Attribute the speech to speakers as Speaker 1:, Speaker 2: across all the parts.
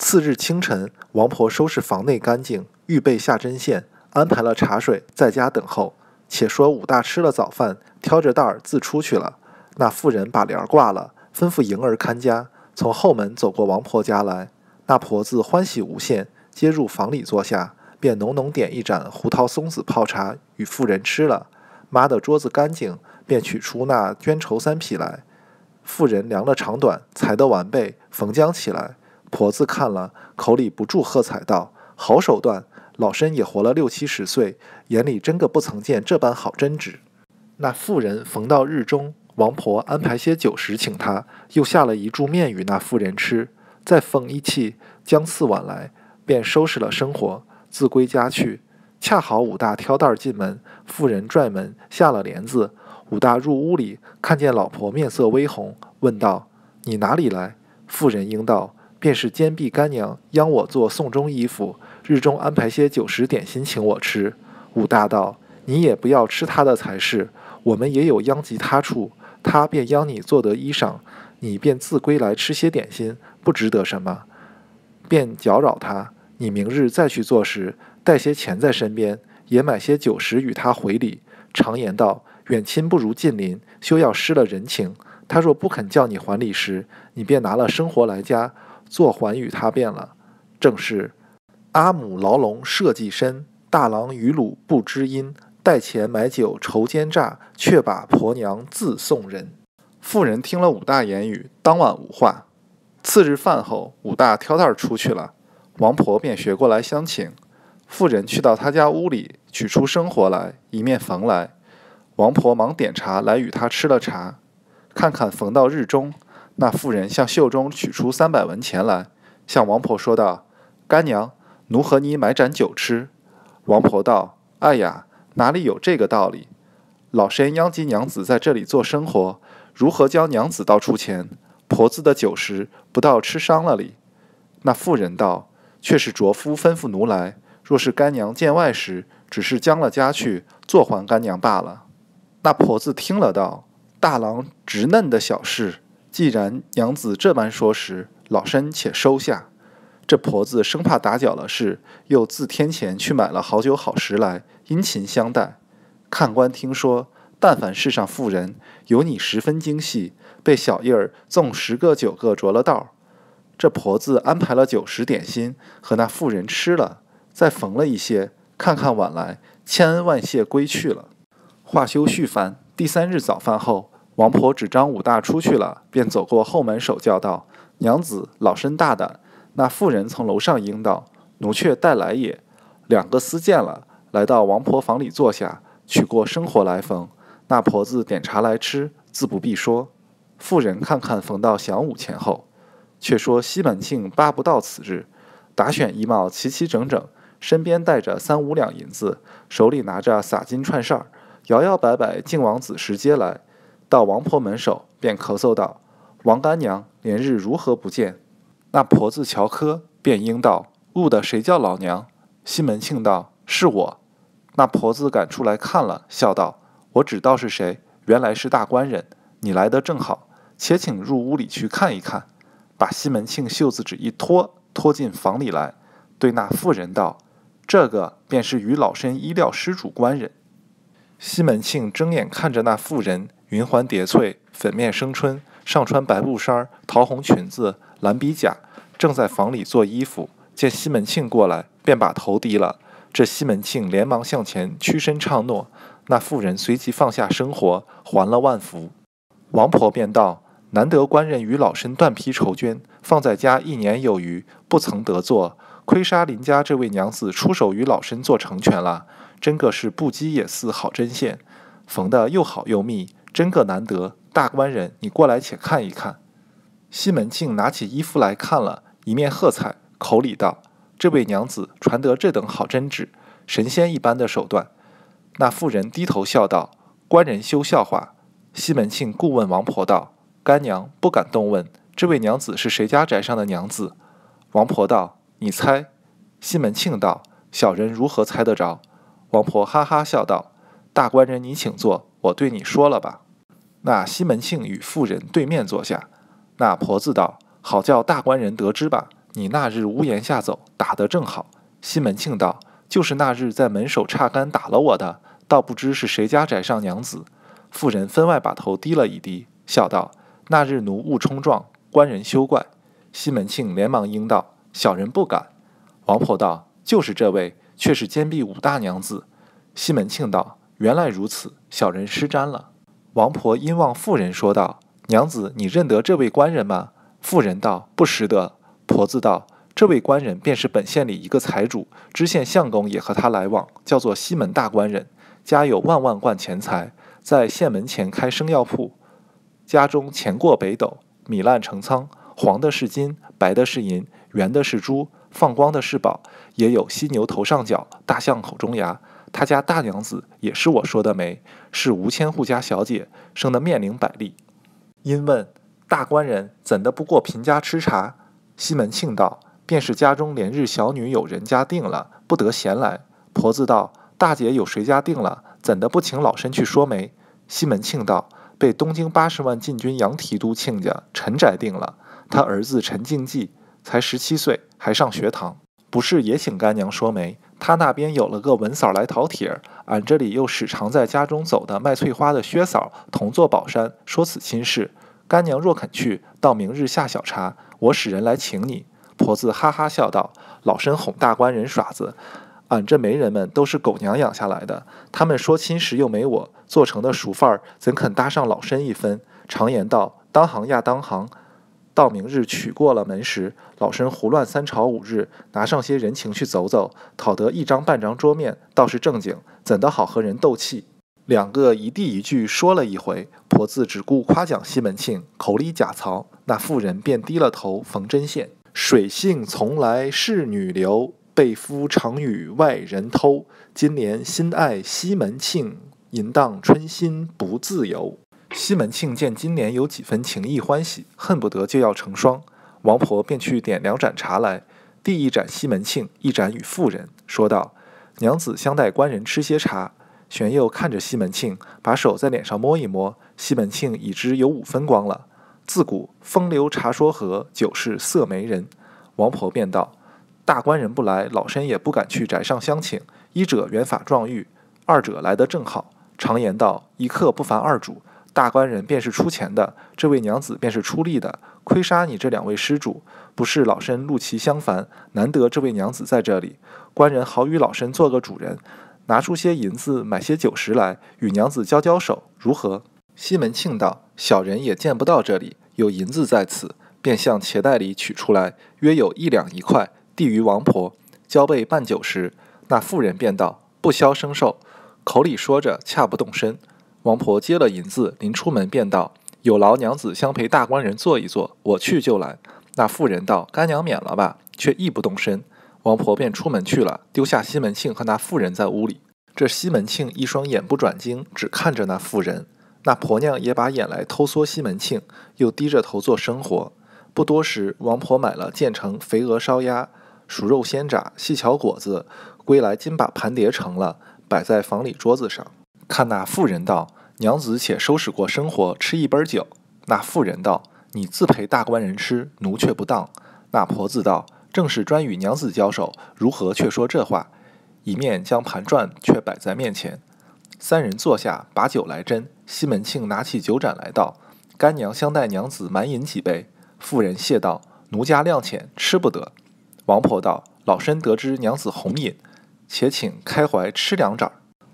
Speaker 1: 次日清晨，王婆收拾房内干净，预备下针线，安排了茶水，在家等候。且说武大吃了早饭，挑着担儿自出去了。那妇人把帘儿挂了，吩咐迎儿看家，从后门走过王婆家来。那婆子欢喜无限，接入房里坐下，便浓浓点一盏胡桃松子泡茶与妇人吃了。抹的桌子干净，便取出那绢绸三匹来，妇人量了长短，裁得完备，缝浆起来。婆子看了，口里不住喝彩道：“好手段！老身也活了六七十岁，眼里真个不曾见这般好真值。”那妇人逢到日中，王婆安排些酒食请他，又下了一柱面与那妇人吃。再奉一气将次晚来，便收拾了生活，自归家去。恰好武大挑担儿进门，妇人拽门下了帘子。武大入屋里，看见老婆面色微红，问道：“你哪里来？”妇人应道：便是兼壁干娘，央我做送终衣服，日中安排些酒食点心请我吃。武大道，你也不要吃他的才是。我们也有殃及他处，他便央你做得衣裳，你便自归来吃些点心，不值得什么，便搅扰他。你明日再去做时，带些钱在身边，也买些酒食与他回礼。常言道，远亲不如近邻，休要失了人情。他若不肯叫你还礼时，你便拿了生活来家。做环与他变了，正是阿母牢笼设计深，大郎与鲁不知音。带钱买酒愁奸诈，却把婆娘自送人。妇人听了武大言语，当晚无话。次日饭后，武大挑担出去了，王婆便学过来相请。妇人去到他家屋里，取出生活来，一面缝来。王婆忙点茶来与他吃了茶，看看缝到日中。那妇人向袖中取出三百文钱来，向王婆说道：“干娘，奴和你买盏酒吃。”王婆道：“哎呀，哪里有这个道理？老身殃及娘子在这里做生活，如何教娘子道出钱？婆子的酒食不到吃伤了哩。”那妇人道：“却是卓夫吩咐奴来，若是干娘见外时，只是将了家去做还干娘罢了。”那婆子听了道：“大郎直嫩的小事。”既然娘子这般说时，老身且收下。这婆子生怕打搅了事，又自添钱去买了好酒好食来，殷勤相待。看官听说，但凡世上妇人，有你十分精细，被小印儿纵十个九个着了道。这婆子安排了酒食点心，和那妇人吃了，再缝了一些看看晚来，千恩万谢归去了。话休续凡，第三日早饭后。王婆只张武大出去了，便走过后门，守叫道：“娘子，老身大胆。”那妇人从楼上应道：“奴却带来也。”两个厮见了，来到王婆房里坐下，取过生活来缝。那婆子点茶来吃，自不必说。妇人看看缝到晌午前后，却说西门庆八不到此日，打选衣帽齐齐整整，身边带着三五两银子，手里拿着洒金串扇儿，摇摇摆摆进王子时街来。到王婆门首，便咳嗽道：“王干娘，连日如何不见？”那婆子乔柯便应道：“入的谁叫老娘？”西门庆道：“是我。”那婆子赶出来看了，笑道：“我只道是谁，原来是大官人。你来的正好，且请入屋里去看一看。”把西门庆袖子纸一拖，拖进房里来，对那妇人道：“这个便是与老身衣料施主官人。”西门庆睁眼看着那妇人。云环叠翠，粉面生春。上穿白布衫桃红裙子，蓝比甲，正在房里做衣服。见西门庆过来，便把头低了。这西门庆连忙向前屈身唱诺。那妇人随即放下生活，还了万福。王婆便道：“难得官人与老身断皮绸绢，放在家一年有余，不曾得做。亏杀林家这位娘子出手与老身做成全了，真个是不羁也似好针线，缝的又好又密。”真个难得，大官人，你过来且看一看。西门庆拿起衣服来看了一面，喝彩，口里道：“这位娘子传得这等好真挚，神仙一般的手段。”那妇人低头笑道：“官人休笑话。”西门庆顾问王婆道：“干娘不敢动问，这位娘子是谁家宅上的娘子？”王婆道：“你猜。”西门庆道：“小人如何猜得着？”王婆哈哈笑道：“大官人，你请坐。”我对你说了吧。那西门庆与妇人对面坐下。那婆子道：“好叫大官人得知吧。你那日屋檐下走，打得正好。”西门庆道：“就是那日在门首叉杆打了我的，倒不知是谁家宅上娘子。”妇人分外把头低了一低，笑道：“那日奴误冲撞，官人休怪。”西门庆连忙应道：“小人不敢。”王婆道：“就是这位，却是坚壁武大娘子。”西门庆道。原来如此，小人失瞻了。王婆因望妇人说道：“娘子，你认得这位官人吗？”妇人道：“不识得。”婆子道：“这位官人便是本县里一个财主，知县相公也和他来往，叫做西门大官人。家有万万贯钱财，在县门前开生药铺，家中钱过北斗，米烂成仓。黄的是金，白的是银，圆的是珠，放光的是宝。也有犀牛头上角，大象口中牙。”他家大娘子也是我说的媒，是吴千户家小姐，生的，面龄百丽。因问大官人怎的不过贫家吃茶？西门庆道：“便是家中连日小女有人家定了，不得闲来。”婆子道：“大姐有谁家定了？怎的不请老身去说媒？”西门庆道：“被东京八十万禁军杨提督亲家陈宅定了，他儿子陈进济才十七岁，还上学堂，不是也请干娘说媒？”他那边有了个文嫂来讨帖，儿，俺这里又时常在家中走的卖翠花的薛嫂同坐宝山说此亲事。干娘若肯去，到明日下小茶，我使人来请你。婆子哈哈笑道：“老身哄大官人耍子，俺这媒人们都是狗娘养下来的，他们说亲时又没我做成的熟范儿，怎肯搭上老身一分？常言道，当行亚当行。”到明日取过了门时，老身胡乱三朝五日，拿上些人情去走走，讨得一张半张桌面，倒是正经，怎得好和人斗气？两个一地一句说了一回，婆子只顾夸奖西门庆，口里假曹，那妇人便低了头缝针线。水性从来是女流，被夫常与外人偷。今年心爱西门庆，淫荡春心不自由。西门庆见金莲有几分情意欢喜，恨不得就要成双。王婆便去点两盏茶来，递一盏西门庆，一盏与妇人，说道：“娘子相待官人吃些茶。”玄佑看着西门庆，把手在脸上摸一摸。西门庆已知有五分光了。自古风流茶说和，酒是色媒人。王婆便道：“大官人不来，老身也不敢去宅上相请。一者缘法撞遇，二者来得正好。常言道，一刻不烦二主。”大官人便是出钱的，这位娘子便是出力的，亏杀你这两位施主，不是老身路奇相烦，难得这位娘子在这里，官人好与老身做个主人，拿出些银子买些酒食来与娘子交交手，如何？西门庆道：“小人也见不到这里，有银子在此，便向钱袋里取出来，约有一两一块，递于王婆，交备办酒时，那妇人便道：“不消生受。”口里说着，恰不动身。王婆接了银子，临出门便道：“有劳娘子相陪，大官人坐一坐，我去就来。”那妇人道：“干娘免了吧。”却亦不动身。王婆便出门去了，丢下西门庆和那妇人在屋里。这西门庆一双眼不转睛，只看着那妇人；那婆娘也把眼来偷缩西门庆，又低着头做生活。不多时，王婆买了建成肥鹅、烧鸭、熟肉、鲜炸细巧果子，归来今把盘碟盛了，摆在房里桌子上，看那妇人道。娘子且收拾过生活，吃一杯酒。那妇人道：“你自陪大官人吃，奴却不当。”那婆子道：“正是专与娘子交手，如何却说这话？”一面将盘转，却摆在面前。三人坐下，把酒来斟。西门庆拿起酒盏来道：“干娘相待娘子，满饮几杯。”妇人谢道：“奴家量浅，吃不得。”王婆道：“老身得知娘子红饮，且请开怀吃两盏。”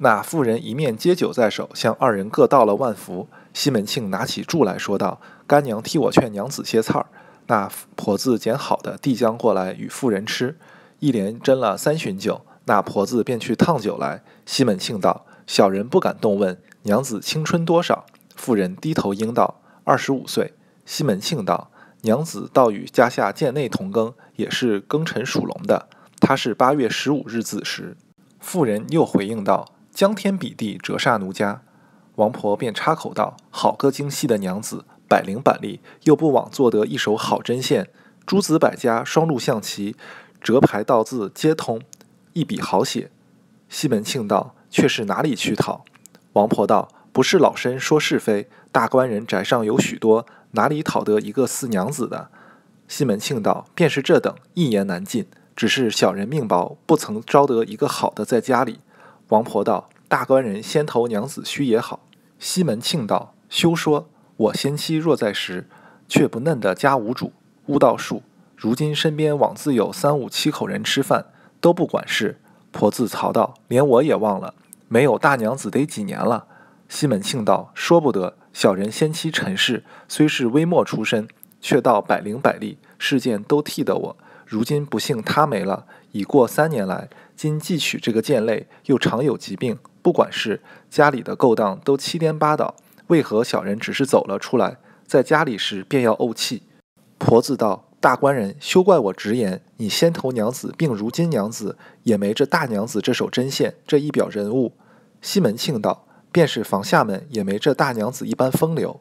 Speaker 1: 那妇人一面接酒在手，向二人各道了万福。西门庆拿起箸来说道：“干娘替我劝娘子歇菜儿。”那婆子拣好的递将过来与妇人吃。一连斟了三巡酒，那婆子便去烫酒来。西门庆道：“小人不敢动问，娘子青春多少？”妇人低头应道：“二十五岁。”西门庆道：“娘子倒与家下贱内同庚，也是庚辰属龙的。他是八月十五日子时。”妇人又回应道。将天比地折煞奴家，王婆便插口道：“好个精细的娘子，百灵百利，又不枉做得一手好针线。诸子百家双陆象棋，折牌倒字皆通，一笔好写。”西门庆道：“却是哪里去讨？”王婆道：“不是老身说是非，大官人宅上有许多，哪里讨得一个四娘子的？”西门庆道：“便是这等，一言难尽。只是小人命薄，不曾招得一个好的在家里。”王婆道：“大官人，先头娘子须也好。”西门庆道：“休说，我先妻若在时，却不嫩的家无主，屋道数。如今身边往自有三五七口人吃饭，都不管事。”婆自嘲道：“连我也忘了，没有大娘子得几年了。”西门庆道：“说不得，小人先妻陈氏虽是微末出身，却到百灵百利，事件都替得我。如今不幸他没了，已过三年来。”今既取这个贱类，又常有疾病，不管事，家里的勾当都七颠八倒。为何小人只是走了出来，在家里时便要怄气？婆子道：“大官人，休怪我直言，你先头娘子病，如今娘子也没这大娘子这手针线，这一表人物。”西门庆道：“便是房下们也没这大娘子一般风流。”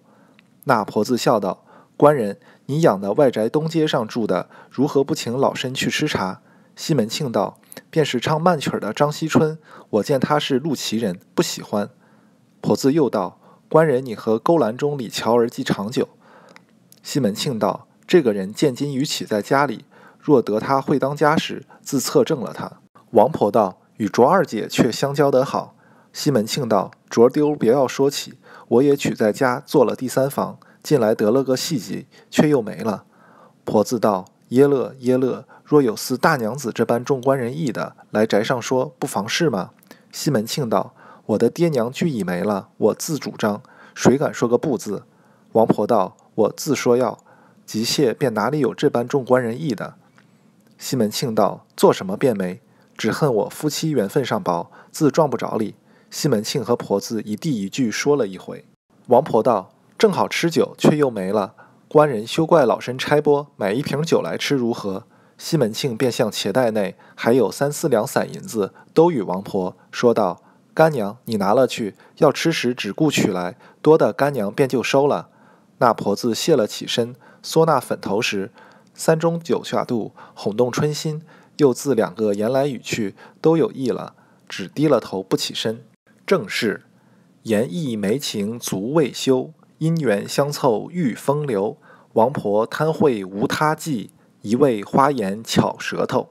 Speaker 1: 那婆子笑道：“官人，你养的外宅东街上住的，如何不请老身去吃茶？”西门庆道：“便是唱慢曲儿的张惜春，我见他是陆奇人，不喜欢。”婆子又道：“官人，你和勾栏中李乔儿既长久。”西门庆道：“这个人见金鱼起在家里，若得他会当家时，自策正了他。”王婆道：“与卓二姐却相交得好。”西门庆道：“卓丢别要说起，我也娶在家做了第三房，近来得了个细子，却又没了。”婆子道。耶勒耶勒，若有似大娘子这般重官人意的，来宅上说不妨事吗？西门庆道：“我的爹娘俱已没了，我自主张，谁敢说个不字？”王婆道：“我自说要，急谢便哪里有这般重官人意的？”西门庆道：“做什么便没？只恨我夫妻缘分上薄，自撞不着你。”西门庆和婆子一地一句说了一回。王婆道：“正好吃酒，却又没了。”官人休怪老身差拨，买一瓶酒来吃如何？西门庆便向茄袋内还有三四两散银子，都与王婆说道：“干娘，你拿了去，要吃时只顾取来，多的干娘便就收了。”那婆子谢了起身，缩那粉头时，三盅酒下肚，哄动春心，又自两个言来语去，都有意了，只低了头不起身。正是，言意没情足未休。姻缘相凑遇风流，王婆贪会无他计，一味花言巧舌头。